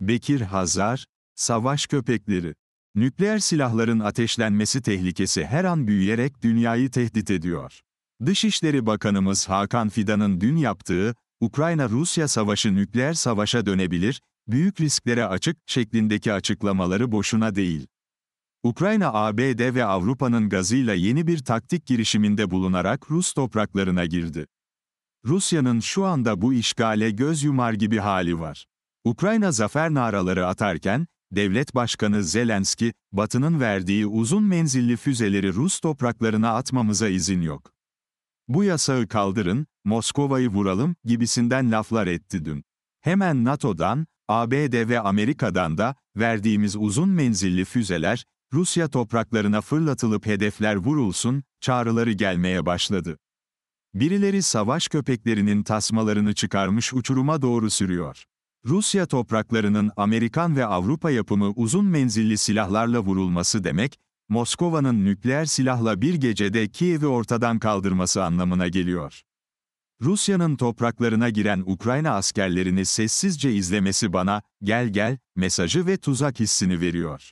Bekir Hazar, Savaş Köpekleri Nükleer silahların ateşlenmesi tehlikesi her an büyüyerek dünyayı tehdit ediyor. Dışişleri Bakanımız Hakan Fidan'ın dün yaptığı, Ukrayna-Rusya savaşı nükleer savaşa dönebilir, büyük risklere açık şeklindeki açıklamaları boşuna değil. Ukrayna, ABD ve Avrupa'nın gazıyla yeni bir taktik girişiminde bulunarak Rus topraklarına girdi. Rusya'nın şu anda bu işgale göz yumar gibi hali var. Ukrayna zafer naraları atarken, Devlet Başkanı Zelenski, Batı'nın verdiği uzun menzilli füzeleri Rus topraklarına atmamıza izin yok. Bu yasağı kaldırın, Moskova'yı vuralım gibisinden laflar etti dün. Hemen NATO'dan, ABD ve Amerika'dan da verdiğimiz uzun menzilli füzeler, Rusya topraklarına fırlatılıp hedefler vurulsun, çağrıları gelmeye başladı. Birileri savaş köpeklerinin tasmalarını çıkarmış uçuruma doğru sürüyor. Rusya topraklarının Amerikan ve Avrupa yapımı uzun menzilli silahlarla vurulması demek, Moskova'nın nükleer silahla bir gecede Kiev'i ortadan kaldırması anlamına geliyor. Rusya'nın topraklarına giren Ukrayna askerlerini sessizce izlemesi bana, gel gel, mesajı ve tuzak hissini veriyor.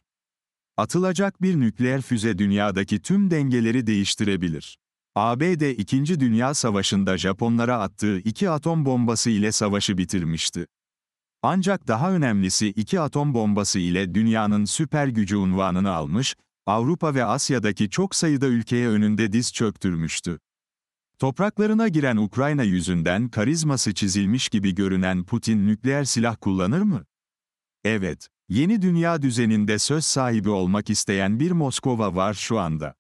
Atılacak bir nükleer füze dünyadaki tüm dengeleri değiştirebilir. ABD 2. Dünya Savaşı'nda Japonlara attığı iki atom bombası ile savaşı bitirmişti. Ancak daha önemlisi iki atom bombası ile dünyanın süper gücü unvanını almış, Avrupa ve Asya'daki çok sayıda ülkeye önünde diz çöktürmüştü. Topraklarına giren Ukrayna yüzünden karizması çizilmiş gibi görünen Putin nükleer silah kullanır mı? Evet, yeni dünya düzeninde söz sahibi olmak isteyen bir Moskova var şu anda.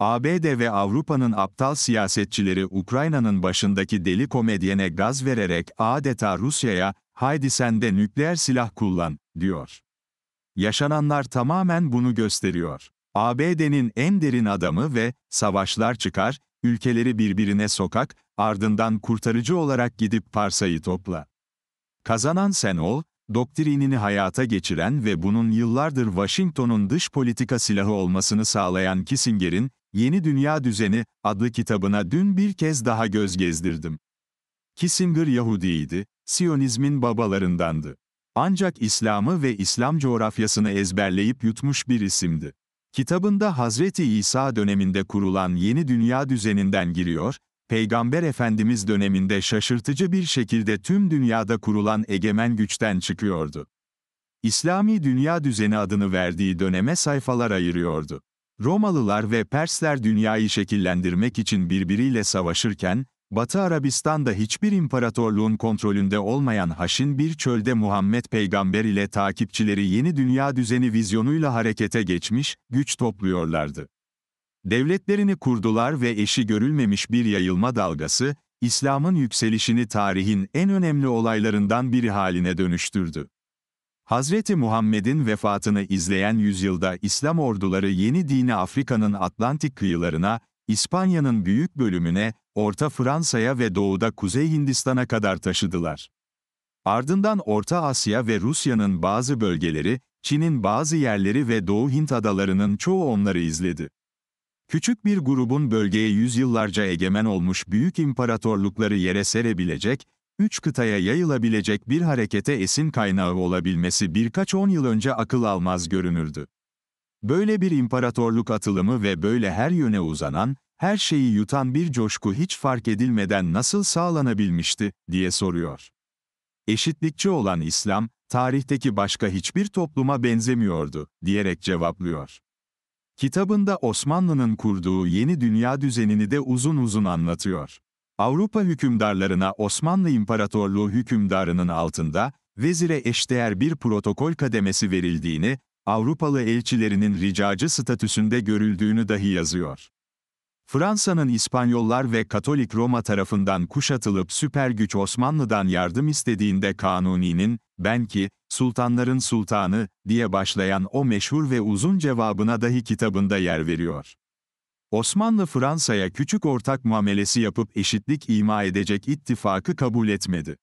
ABD ve Avrupa'nın aptal siyasetçileri Ukrayna'nın başındaki deli komedyene gaz vererek adeta Rusya'ya haydi sen de nükleer silah kullan, diyor. Yaşananlar tamamen bunu gösteriyor. ABD'nin en derin adamı ve savaşlar çıkar, ülkeleri birbirine sokak, ardından kurtarıcı olarak gidip parsayı topla. Kazanan sen ol, doktrinini hayata geçiren ve bunun yıllardır Washington'un dış politika silahı olmasını sağlayan Kissinger'in Yeni Dünya Düzeni adlı kitabına dün bir kez daha göz gezdirdim. Kissinger Yahudiydi, Siyonizmin babalarındandı. Ancak İslam'ı ve İslam coğrafyasını ezberleyip yutmuş bir isimdi. Kitabında Hazreti İsa döneminde kurulan yeni dünya düzeninden giriyor, Peygamber Efendimiz döneminde şaşırtıcı bir şekilde tüm dünyada kurulan egemen güçten çıkıyordu. İslami dünya düzeni adını verdiği döneme sayfalar ayırıyordu. Romalılar ve Persler dünyayı şekillendirmek için birbiriyle savaşırken, Batı Arabistan'da hiçbir imparatorluğun kontrolünde olmayan Haşin bir çölde Muhammed peygamber ile takipçileri yeni dünya düzeni vizyonuyla harekete geçmiş, güç topluyorlardı. Devletlerini kurdular ve eşi görülmemiş bir yayılma dalgası, İslam'ın yükselişini tarihin en önemli olaylarından biri haline dönüştürdü. Hazreti Muhammed'in vefatını izleyen yüzyılda İslam orduları yeni dini Afrika'nın Atlantik kıyılarına, İspanya'nın büyük bölümüne, Orta Fransa'ya ve doğuda Kuzey Hindistan'a kadar taşıdılar. Ardından Orta Asya ve Rusya'nın bazı bölgeleri, Çin'in bazı yerleri ve Doğu Hint adalarının çoğu onları izledi. Küçük bir grubun bölgeye yüzyıllarca egemen olmuş büyük imparatorlukları yere serebilecek, üç kıtaya yayılabilecek bir harekete esin kaynağı olabilmesi birkaç on yıl önce akıl almaz görünürdü. Böyle bir imparatorluk atılımı ve böyle her yöne uzanan, her şeyi yutan bir coşku hiç fark edilmeden nasıl sağlanabilmişti, diye soruyor. Eşitlikçi olan İslam, tarihteki başka hiçbir topluma benzemiyordu, diyerek cevaplıyor. Kitabında Osmanlı'nın kurduğu yeni dünya düzenini de uzun uzun anlatıyor. Avrupa hükümdarlarına Osmanlı İmparatorluğu hükümdarının altında, vezire eşdeğer bir protokol kademesi verildiğini, Avrupalı elçilerinin ricacı statüsünde görüldüğünü dahi yazıyor. Fransa'nın İspanyollar ve Katolik Roma tarafından kuşatılıp süper güç Osmanlı'dan yardım istediğinde Kanuni'nin, ben ki, sultanların sultanı, diye başlayan o meşhur ve uzun cevabına dahi kitabında yer veriyor. Osmanlı Fransa'ya küçük ortak muamelesi yapıp eşitlik ima edecek ittifakı kabul etmedi.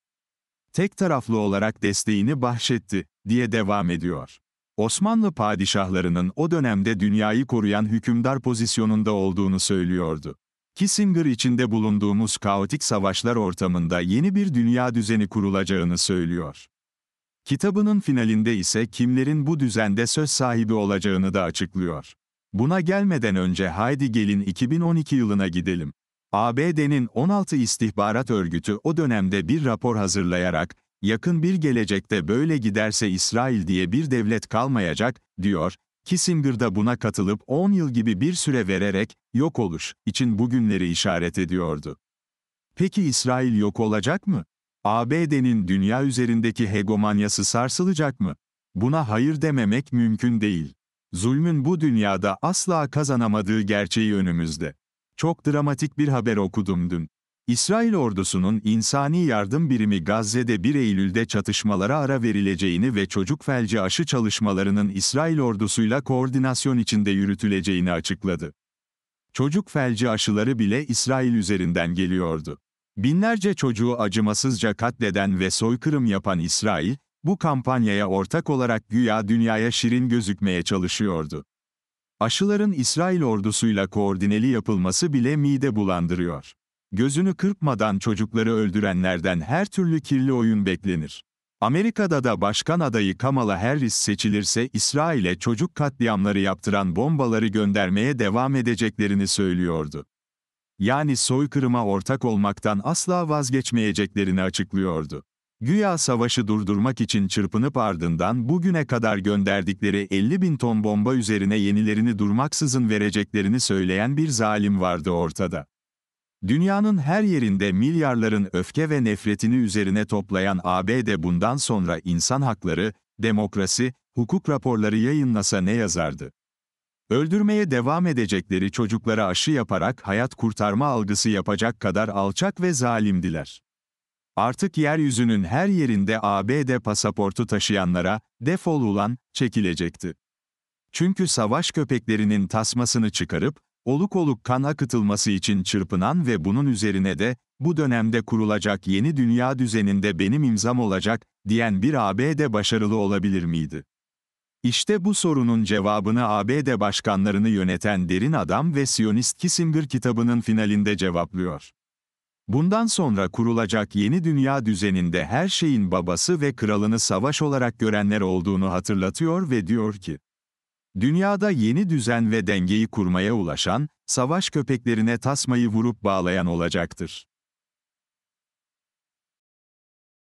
Tek taraflı olarak desteğini bahşetti, diye devam ediyor. Osmanlı padişahlarının o dönemde dünyayı koruyan hükümdar pozisyonunda olduğunu söylüyordu. Kissinger içinde bulunduğumuz kaotik savaşlar ortamında yeni bir dünya düzeni kurulacağını söylüyor. Kitabının finalinde ise kimlerin bu düzende söz sahibi olacağını da açıklıyor. Buna gelmeden önce haydi gelin 2012 yılına gidelim. ABD'nin 16 istihbarat örgütü o dönemde bir rapor hazırlayarak Yakın bir gelecekte böyle giderse İsrail diye bir devlet kalmayacak, diyor, Kissinger da buna katılıp 10 yıl gibi bir süre vererek, yok olur, için bugünleri işaret ediyordu. Peki İsrail yok olacak mı? ABD'nin dünya üzerindeki hegemonyası sarsılacak mı? Buna hayır dememek mümkün değil. Zulmün bu dünyada asla kazanamadığı gerçeği önümüzde. Çok dramatik bir haber okudum dün. İsrail ordusunun insani yardım birimi Gazze'de 1 Eylül'de çatışmalara ara verileceğini ve çocuk felci aşı çalışmalarının İsrail ordusuyla koordinasyon içinde yürütüleceğini açıkladı. Çocuk felci aşıları bile İsrail üzerinden geliyordu. Binlerce çocuğu acımasızca katleden ve soykırım yapan İsrail, bu kampanyaya ortak olarak güya dünyaya şirin gözükmeye çalışıyordu. Aşıların İsrail ordusuyla koordineli yapılması bile mide bulandırıyor. Gözünü kırpmadan çocukları öldürenlerden her türlü kirli oyun beklenir. Amerika'da da başkan adayı Kamala Harris seçilirse İsrail'e çocuk katliamları yaptıran bombaları göndermeye devam edeceklerini söylüyordu. Yani soykırıma ortak olmaktan asla vazgeçmeyeceklerini açıklıyordu. Güya savaşı durdurmak için çırpınıp ardından bugüne kadar gönderdikleri 50 bin ton bomba üzerine yenilerini durmaksızın vereceklerini söyleyen bir zalim vardı ortada. Dünyanın her yerinde milyarların öfke ve nefretini üzerine toplayan ABD bundan sonra insan hakları, demokrasi, hukuk raporları yayınlasa ne yazardı? Öldürmeye devam edecekleri çocuklara aşı yaparak hayat kurtarma algısı yapacak kadar alçak ve zalimdiler. Artık yeryüzünün her yerinde ABD pasaportu taşıyanlara, defol ulan, çekilecekti. Çünkü savaş köpeklerinin tasmasını çıkarıp, oluk oluk kan akıtılması için çırpınan ve bunun üzerine de, bu dönemde kurulacak yeni dünya düzeninde benim imzam olacak, diyen bir ABD başarılı olabilir miydi? İşte bu sorunun cevabını ABD başkanlarını yöneten derin adam ve Siyonist Kissinger kitabının finalinde cevaplıyor. Bundan sonra kurulacak yeni dünya düzeninde her şeyin babası ve kralını savaş olarak görenler olduğunu hatırlatıyor ve diyor ki, Dünyada yeni düzen ve dengeyi kurmaya ulaşan, savaş köpeklerine tasmayı vurup bağlayan olacaktır.